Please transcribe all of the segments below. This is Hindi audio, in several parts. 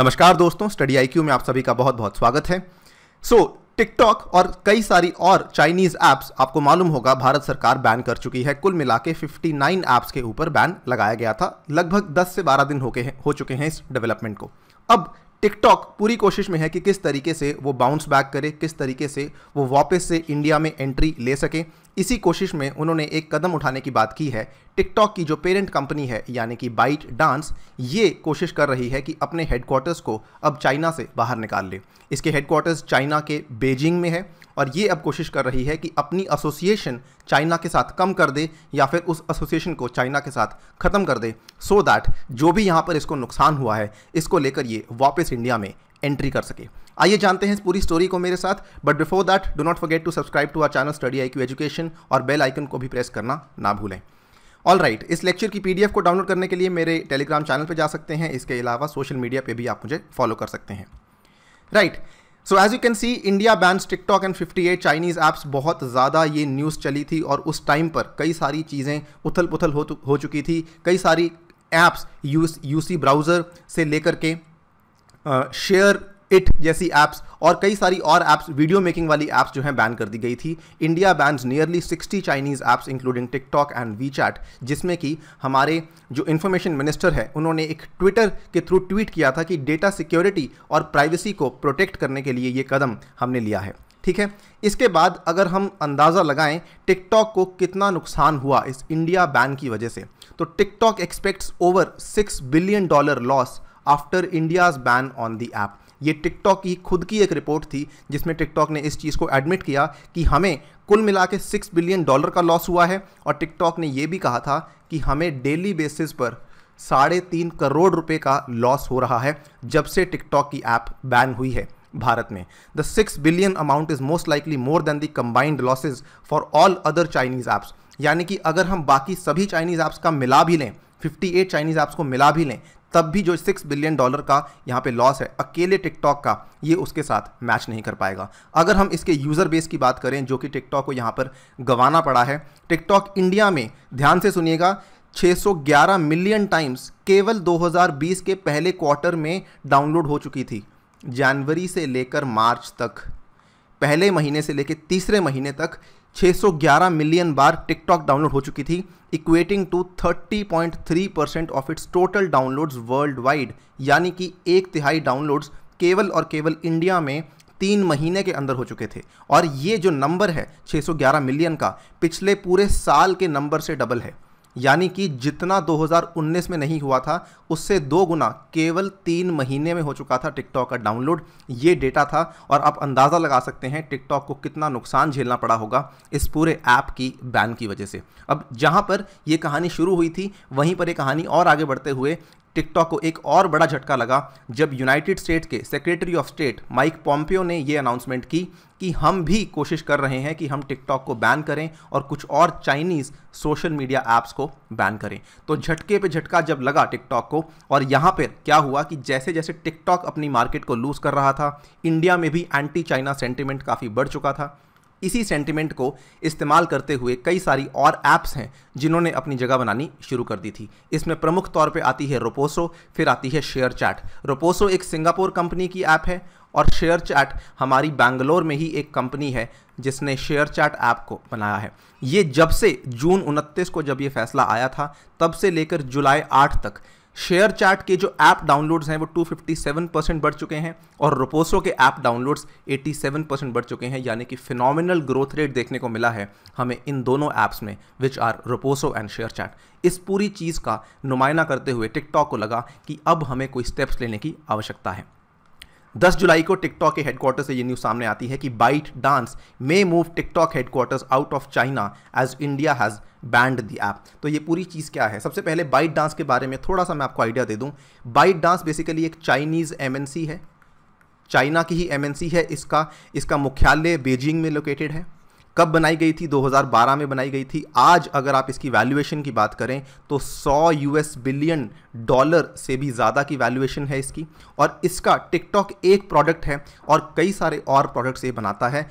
नमस्कार दोस्तों स्टडी आई में आप सभी का बहुत बहुत स्वागत है सो so, टिकटॉक और कई सारी और चाइनीज ऐप्स आपको मालूम होगा भारत सरकार बैन कर चुकी है कुल मिला के फिफ्टी ऐप्स के ऊपर बैन लगाया गया था लगभग 10 से 12 दिन हो गए हो चुके हैं इस डेवलपमेंट को अब टिकटॉक पूरी कोशिश में है कि किस तरीके से वो बाउंस बैक करे किस तरीके से वो वापस से इंडिया में एंट्री ले सके इसी कोशिश में उन्होंने एक कदम उठाने की बात की है टिकटॉक की जो पेरेंट कंपनी है यानी कि बाइट डांस ये कोशिश कर रही है कि अपने हेडक्वार्टर्स को अब चाइना से बाहर निकाल ले इसके हेडक्वार्टर्स चाइना के बेजिंग में है और ये अब कोशिश कर रही है कि अपनी एसोसिएशन चाइना के साथ कम कर दे या फिर उस एसोसिएशन को चाइना के साथ ख़त्म कर दे सो so दैट जो भी यहाँ पर इसको नुकसान हुआ है इसको लेकर ये वापस इंडिया में एंट्री कर सके आइए जानते हैं इस पूरी स्टोरी को मेरे साथ but before that do not forget to subscribe to our channel Study IQ Education और बेल आइकन को भी प्रेस करना ना भूलें ऑल राइट right, इस लेक्चर की पीडीएफ को डाउनलोड करने के लिए मेरे टेलीग्राम चैनल पर जा सकते हैं इसके अलावा सोशल मीडिया पर भी आप मुझे फॉलो कर सकते हैं right so as you can see India banned TikTok and fifty eight Chinese apps बहुत ज़्यादा ये न्यूज़ चली थी और उस टाइम पर कई सारी चीज़ें उथल पुथल हो, हो चुकी थी कई सारी ऐप्स यू यूसी ब्राउज़र से लेकर के शेयर इट जैसी ऐप्स और कई सारी और ऐप्स वीडियो मेकिंग वाली ऐप्स जो हैं बैन कर दी गई थी India banned nearly 60 Chinese apps including TikTok and WeChat जिसमें कि हमारे जो इन्फॉर्मेशन मिनिस्टर है उन्होंने एक ट्विटर के थ्रू ट्वीट किया था कि डेटा सिक्योरिटी और प्राइवेसी को प्रोटेक्ट करने के लिए ये कदम हमने लिया है ठीक है इसके बाद अगर हम अंदाज़ा लगाएं टिकटॉक को कितना नुकसान हुआ इस इंडिया बैन की वजह से तो TikTok expects over six billion dollar loss after India's ban on the app ये टिकटॉक की खुद की एक रिपोर्ट थी जिसमें टिकटॉक ने इस चीज़ को एडमिट किया कि हमें कुल मिला के सिक्स बिलियन डॉलर का लॉस हुआ है और टिकटॉक ने यह भी कहा था कि हमें डेली बेसिस पर साढ़े तीन करोड़ रुपए का लॉस हो रहा है जब से टिकटॉक की ऐप बैन हुई है भारत में the six billion amount is most likely more than the combined losses for all other Chinese apps यानी कि अगर हम बाकी सभी चाइनीज ऐप्स का मिला भी लें 58 चाइनीज ऐप्स को मिला भी लें तब भी जो सिक्स बिलियन डॉलर का यहाँ पे लॉस है अकेले टिकटॉक का ये उसके साथ मैच नहीं कर पाएगा अगर हम इसके यूज़र बेस की बात करें जो कि टिकटॉक को यहाँ पर गंवाना पड़ा है टिकटॉक इंडिया में ध्यान से सुनिएगा 611 मिलियन टाइम्स केवल 2020 के पहले क्वार्टर में डाउनलोड हो चुकी थी जनवरी से लेकर मार्च तक पहले महीने से लेकर तीसरे महीने तक 611 मिलियन बार टिकटॉक डाउनलोड हो चुकी थी equating to 30.3 percent of its total downloads worldwide यानी कि एक तिहाई डाउनलोड्स केवल और केवल इंडिया में तीन महीने के अंदर हो चुके थे और ये जो नंबर है 611 मिलियन का पिछले पूरे साल के नंबर से डबल है यानी कि जितना 2019 में नहीं हुआ था उससे दो गुना केवल तीन महीने में हो चुका था टिकटॉक का डाउनलोड ये डेटा था और आप अंदाज़ा लगा सकते हैं टिकटॉक को कितना नुकसान झेलना पड़ा होगा इस पूरे ऐप की बैन की वजह से अब जहाँ पर यह कहानी शुरू हुई थी वहीं पर यह कहानी और आगे बढ़ते हुए टिकटॉक को एक और बड़ा झटका लगा जब यूनाइटेड स्टेट के secretary of state Mike Pompeo ने यह अनाउंसमेंट की कि हम भी कोशिश कर रहे हैं कि हम टिकटॉक को बैन करें और कुछ और चाइनीज़ सोशल मीडिया ऐप्स को बैन करें तो झटके पे झटका जब लगा टिकटॉक को और यहाँ पर क्या हुआ कि जैसे जैसे टिकटॉक अपनी मार्केट को लूज़ कर रहा था इंडिया में भी एंटी चाइना सेंटिमेंट काफ़ी बढ़ चुका था इसी सेंटिमेंट को इस्तेमाल करते हुए कई सारी और ऐप्स हैं जिन्होंने अपनी जगह बनानी शुरू कर दी थी इसमें प्रमुख तौर पे आती है रोपोसो फिर आती है शेयर चैट रोपोसो एक सिंगापुर कंपनी की ऐप है और शेयर चैट हमारी बैंगलोर में ही एक कंपनी है जिसने शेयर चैट ऐप को बनाया है ये जब से जून उनतीस को जब ये फैसला आया था तब से लेकर जुलाई आठ तक शेयर चार्ट के जो ऐप डाउनलोड्स हैं वो 257 परसेंट बढ़ चुके हैं और रोपोसो के ऐप डाउनलोड्स 87 परसेंट बढ़ चुके हैं यानी कि फिनोमिनल ग्रोथ रेट देखने को मिला है हमें इन दोनों ऐप्स में which are Roposo and ShareChat इस पूरी चीज़ का नुमाइना करते हुए टिकटॉक को लगा कि अब हमें कोई स्टेप्स लेने की आवश्यकता है दस जुलाई को टिकटॉक के हेडक्वार्टर से ये न्यूज़ सामने आती है कि ByteDance may move TikTok headquarters out of China as India has banned the app तो ये पूरी चीज़ क्या है सबसे पहले बाइट डांस के बारे में थोड़ा सा मैं आपको आइडिया दे दूँ बाइट डांस बेसिकली एक चाइनीज़ एम है चाइना की ही एम है इसका इसका मुख्यालय बीजिंग में लोकेटेड है कब बनाई गई थी 2012 में बनाई गई थी आज अगर आप इसकी वैल्यूएशन की बात करें तो 100 यूएस बिलियन डॉलर से भी ज़्यादा की वैल्यूएशन है इसकी और इसका टिकटॉक एक प्रोडक्ट है और कई सारे और प्रोडक्ट्स ये बनाता है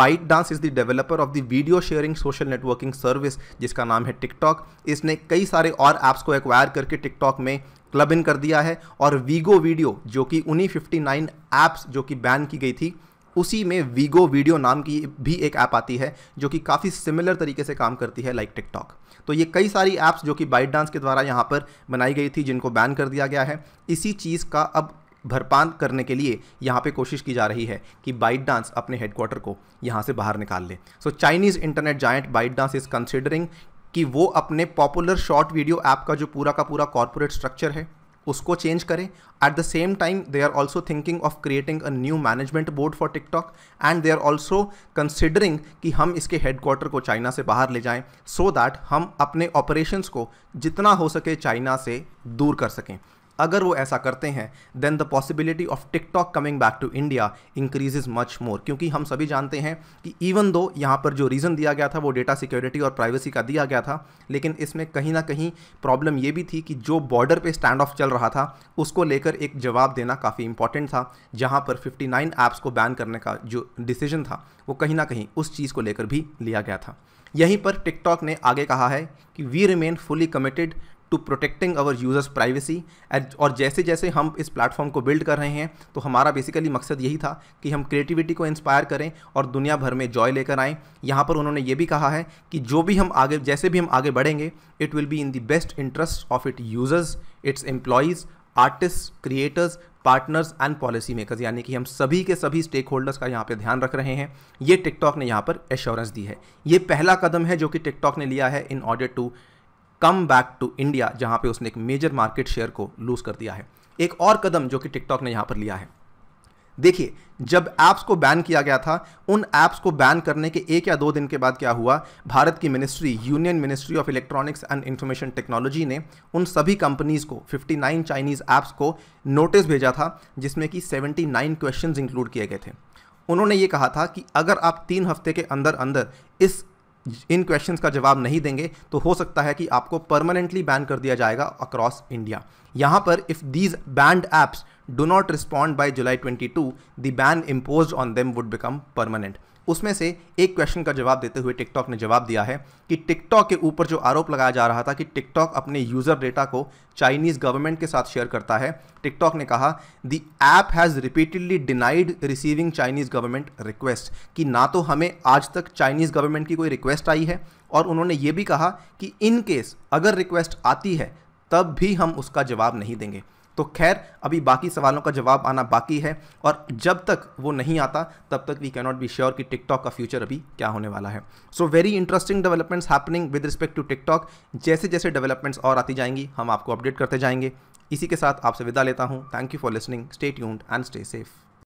ByteDance is the developer of the video sharing social networking service जिसका नाम है टिकटॉक इसने कई सारे और ऐप्स को एक्वायर करके टिकटॉक में क्लब इन कर दिया है और वीगो वीडियो जो कि उन्हीं 59 ऐप्स जो कि बैन की गई थी उसी में वीगो वीडियो नाम की भी एक ऐप आती है जो कि काफ़ी सिमिलर तरीके से काम करती है लाइक टिकटॉक तो ये कई सारी ऐप्स जो कि बाइट डांस के द्वारा यहाँ पर बनाई गई थी जिनको बैन कर दिया गया है इसी चीज़ का अब भरपान करने के लिए यहाँ पे कोशिश की जा रही है कि बाइट डांस अपने हेडक्वार्टर को यहाँ से बाहर निकाल ले so Chinese internet giant ByteDance is considering कि वो अपने पॉपुलर शॉर्ट वीडियो ऐप का जो पूरा का पूरा कॉरपोरेट स्ट्रक्चर है उसको चेंज करें at the same time they are also thinking of creating a new management board for TikTok and they are also considering कि हम इसके हेडक्वार्टर को चाइना से बाहर ले जाएं सो so दैट हम अपने ऑपरेशंस को जितना हो सके चाइना से दूर कर सकें अगर वो ऐसा करते हैं then the possibility of TikTok coming back to India increases much more क्योंकि हम सभी जानते हैं कि इवन दो यहाँ पर जो रीज़न दिया गया था वो डेटा सिक्योरिटी और प्राइवेसी का दिया गया था लेकिन इसमें कहीं ना कहीं प्रॉब्लम ये भी थी कि जो बॉर्डर पे स्टैंड ऑफ चल रहा था उसको लेकर एक जवाब देना काफ़ी इंपॉर्टेंट था जहाँ पर नाइन ऐप्स को बैन करने का जो डिसीजन था वो कहीं ना कहीं उस चीज़ को लेकर भी लिया गया था यहीं पर टिकटॉक ने आगे कहा है कि we remain fully committed to protecting our users privacy और जैसे जैसे हम इस प्लेटफॉर्म को बिल्ड कर रहे हैं तो हमारा बेसिकली मकसद यही था कि हम क्रिएटिविटी को इंस्पायर करें और दुनिया भर में जॉय लेकर आएँ यहाँ पर उन्होंने ये भी कहा है कि जो भी हम आगे जैसे भी हम आगे बढ़ेंगे it will be in the best interest of it users its employees artists creators partners and policy makers यानी कि हम सभी के सभी स्टेक होल्डर्स का यहाँ पे ध्यान रख रहे हैं ये टिकटॉक ने यहाँ पर एश्योरेंस दी है ये पहला कदम है जो कि टिकटॉक ने लिया है in order to come back to India जहाँ पे उसने एक मेजर मार्केट शेयर को लूज कर दिया है एक और कदम जो कि टिकटॉक ने यहाँ पर लिया है देखिए जब ऐप्स को बैन किया गया था उन ऐप्स को बैन करने के एक या दो दिन के बाद क्या हुआ भारत की ministry union ministry of electronics and information technology ने उन सभी कंपनीज़ को 59 चाइनीज़ ऐप्स को नोटिस भेजा था जिसमें कि 79 क्वेश्चंस इंक्लूड किए गए थे उन्होंने ये कहा था कि अगर आप तीन हफ्ते के अंदर अंदर इस इन क्वेश्चन का जवाब नहीं देंगे तो हो सकता है कि आपको परमानेंटली बैन कर दिया जाएगा अक्रॉस इंडिया यहां पर if these banned apps do not respond by July 22, the ban imposed on them would become permanent. उसमें से एक क्वेश्चन का जवाब देते हुए टिकटॉक ने जवाब दिया है कि टिकटॉक के ऊपर जो आरोप लगाया जा रहा था कि टिकटॉक अपने यूज़र डेटा को चाइनीज़ गवर्नमेंट के साथ शेयर करता है टिकटॉक ने कहा the app has repeatedly denied receiving Chinese government request कि ना तो हमें आज तक चाइनीज़ गवर्नमेंट की कोई रिक्वेस्ट आई है और उन्होंने ये भी कहा कि इनकेस अगर रिक्वेस्ट आती है तब भी हम उसका जवाब नहीं देंगे तो खैर अभी बाकी सवालों का जवाब आना बाकी है और जब तक वो नहीं आता तब तक वी कैनॉट बी श्योर कि टिकटॉक का फ्यूचर अभी क्या होने वाला है so very interesting developments happening with respect to TikTok जैसे जैसे डेवलपमेंट्स और आती जाएंगी हम आपको अपडेट करते जाएंगे इसी के साथ आपसे विदा लेता हूँ thank you for listening stay tuned and stay safe